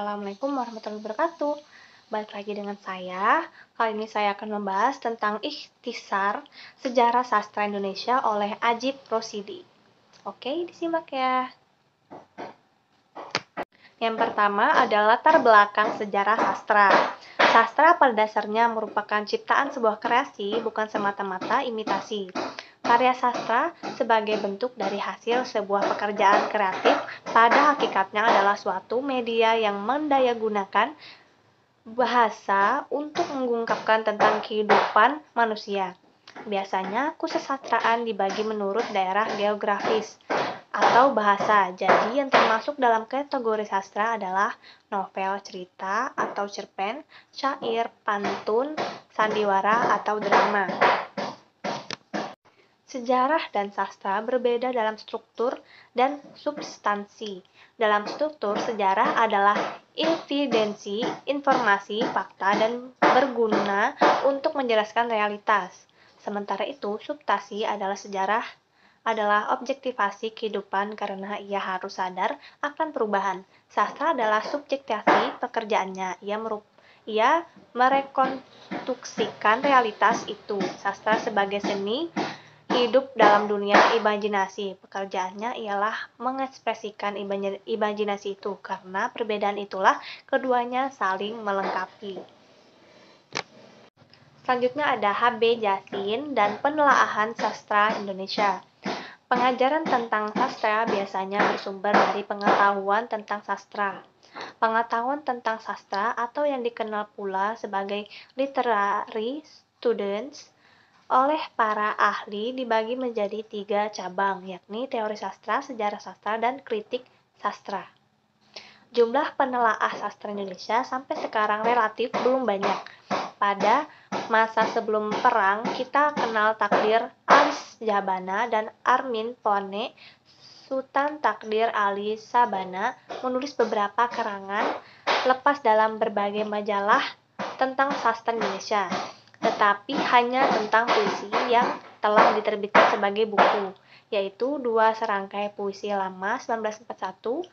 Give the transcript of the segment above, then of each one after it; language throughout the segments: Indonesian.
Assalamualaikum warahmatullahi wabarakatuh. Balik lagi dengan saya. Kali ini saya akan membahas tentang ikhtisar sejarah sastra Indonesia oleh Ajib Rosidi. Oke, disimak ya. Yang pertama adalah latar belakang sejarah sastra. Sastra pada dasarnya merupakan ciptaan sebuah kreasi, bukan semata-mata imitasi. Karya sastra sebagai bentuk dari hasil sebuah pekerjaan kreatif pada hakikatnya adalah suatu media yang mendayagunakan bahasa untuk mengungkapkan tentang kehidupan manusia. Biasanya, sastraan dibagi menurut daerah geografis atau bahasa. Jadi, yang termasuk dalam kategori sastra adalah novel, cerita atau cerpen, syair, pantun, sandiwara, atau drama. Sejarah dan sastra berbeda dalam struktur dan substansi. Dalam struktur, sejarah adalah evidensi, informasi, fakta, dan berguna untuk menjelaskan realitas. Sementara itu, substansi adalah sejarah adalah objektivasi kehidupan karena ia harus sadar akan perubahan. Sastra adalah subjektivasi pekerjaannya. Ia merup ia merekonstruksikan realitas itu. Sastra sebagai seni hidup dalam dunia imajinasi. Pekerjaannya ialah mengekspresikan imajinasi itu karena perbedaan itulah keduanya saling melengkapi. Selanjutnya ada HB Jasin dan penelaahan sastra Indonesia. Pengajaran tentang sastra biasanya bersumber dari pengetahuan tentang sastra. Pengetahuan tentang sastra atau yang dikenal pula sebagai literary students oleh para ahli dibagi menjadi tiga cabang, yakni teori sastra, sejarah sastra, dan kritik sastra. Jumlah penelaah sastra Indonesia sampai sekarang relatif belum banyak. Pada masa sebelum perang, kita kenal takdir Alis Jabana dan Armin Pone. Sultan Takdir Ali Sabana menulis beberapa kerangan lepas dalam berbagai majalah tentang sastra Indonesia tetapi hanya tentang puisi yang telah diterbitkan sebagai buku, yaitu dua serangkai puisi lama 1941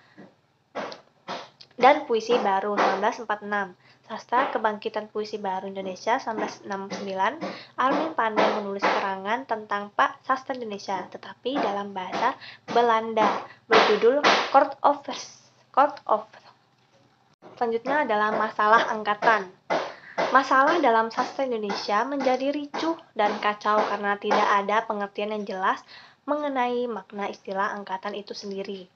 dan puisi baru 1946. Sastra Kebangkitan Puisi Baru Indonesia 1969, Armin pandai menulis serangan tentang Pak Sastra Indonesia, tetapi dalam bahasa Belanda, berjudul Court of Court of Selanjutnya adalah masalah angkatan. Masalah dalam sastra Indonesia menjadi ricuh dan kacau karena tidak ada pengertian yang jelas mengenai makna istilah angkatan itu sendiri.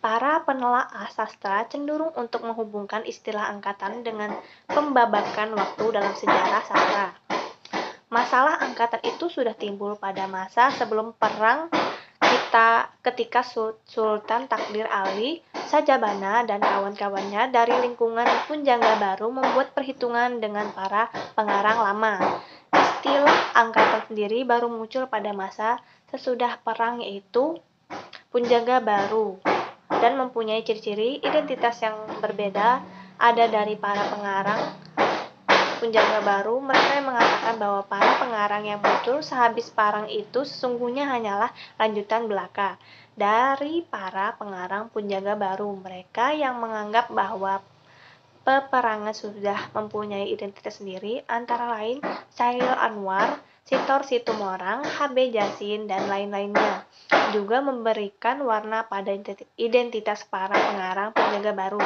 Para penelaah sastra cenderung untuk menghubungkan istilah angkatan dengan pembabakan waktu dalam sejarah sastra. Masalah angkatan itu sudah timbul pada masa sebelum perang kita ketika Sultan Takdir Ali saja Jabana dan kawan-kawannya dari lingkungan Punjangga Baru membuat perhitungan dengan para pengarang lama. Istilah angka tersendiri baru muncul pada masa sesudah perang yaitu Punjangga Baru dan mempunyai ciri-ciri identitas yang berbeda ada dari para pengarang penjaga baru, mereka yang mengatakan bahwa para pengarang yang muncul sehabis parang itu sesungguhnya hanyalah lanjutan belaka dari para pengarang penjaga baru. Mereka yang menganggap bahwa peperangan sudah mempunyai identitas sendiri antara lain Syahril Anwar, Sitor Situmorang, HB Jasin, dan lain-lainnya juga memberikan warna pada identitas para pengarang penjaga baru.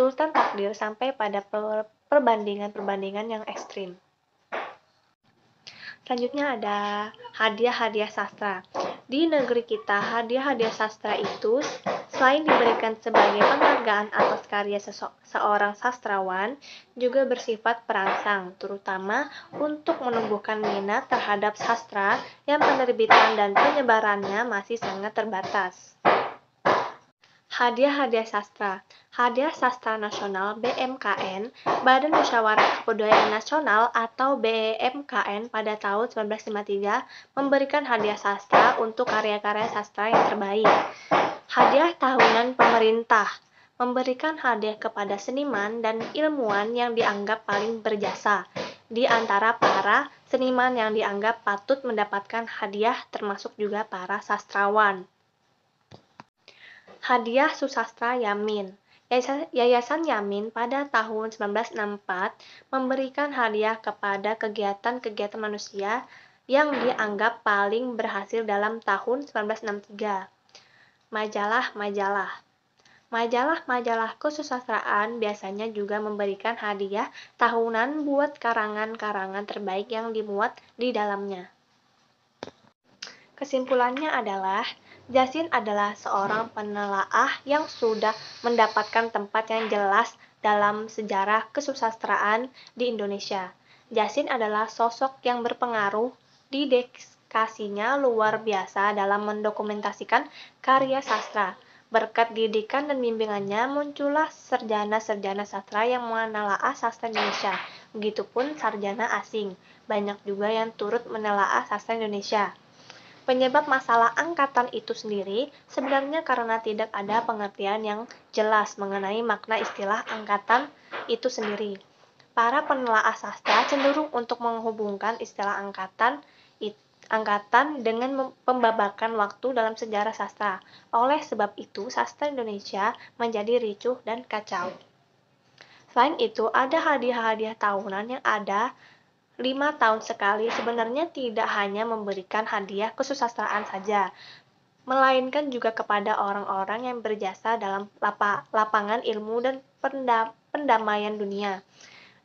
Sultan Takdir sampai pada perbandingan-perbandingan yang ekstrim. Selanjutnya ada hadiah-hadiah sastra. Di negeri kita, hadiah-hadiah sastra itu selain diberikan sebagai penghargaan atas karya seorang sastrawan, juga bersifat perangsang, terutama untuk menumbuhkan minat terhadap sastra yang penerbitan dan penyebarannya masih sangat terbatas. Hadiah-hadiah sastra. Hadiah Sastra Nasional BMKN, Badan Musyawarah Kebudayaan Nasional atau BMKN e pada tahun 1953 memberikan hadiah sastra untuk karya-karya sastra yang terbaik. Hadiah tahunan pemerintah memberikan hadiah kepada seniman dan ilmuwan yang dianggap paling berjasa. Di antara para seniman yang dianggap patut mendapatkan hadiah termasuk juga para sastrawan. Hadiah Susastra Yamin. Yayasan Yamin pada tahun 1964 memberikan hadiah kepada kegiatan-kegiatan manusia yang dianggap paling berhasil dalam tahun 1963. Majalah-majalah Majalah-majalah kesusastraan biasanya juga memberikan hadiah tahunan buat karangan-karangan terbaik yang dimuat di dalamnya. Kesimpulannya adalah, Jasin adalah seorang penelaah yang sudah mendapatkan tempat yang jelas dalam sejarah kesusastraan di Indonesia. Jasin adalah sosok yang berpengaruh di dedikasinya luar biasa dalam mendokumentasikan karya sastra. Berkat didikan dan bimbingannya muncullah sarjana-sarjana sastra yang menelaah sastra Indonesia. Begitupun sarjana asing, banyak juga yang turut menelaah sastra Indonesia. Penyebab masalah angkatan itu sendiri sebenarnya karena tidak ada pengertian yang jelas mengenai makna istilah angkatan itu sendiri. Para penelaah sastra cenderung untuk menghubungkan istilah angkatan angkatan dengan pembabakan waktu dalam sejarah sastra. Oleh sebab itu, sastra Indonesia menjadi ricuh dan kacau. Selain itu, ada hadiah-hadiah tahunan yang ada lima tahun sekali sebenarnya tidak hanya memberikan hadiah kesusastraan saja, melainkan juga kepada orang-orang yang berjasa dalam lapangan ilmu dan pendamaian dunia.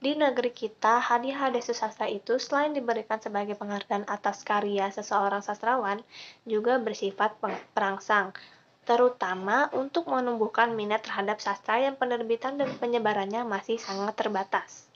Di negeri kita, hadiah-hadiah sastra itu selain diberikan sebagai penghargaan atas karya seseorang sastrawan, juga bersifat perangsang, terutama untuk menumbuhkan minat terhadap sastra yang penerbitan dan penyebarannya masih sangat terbatas.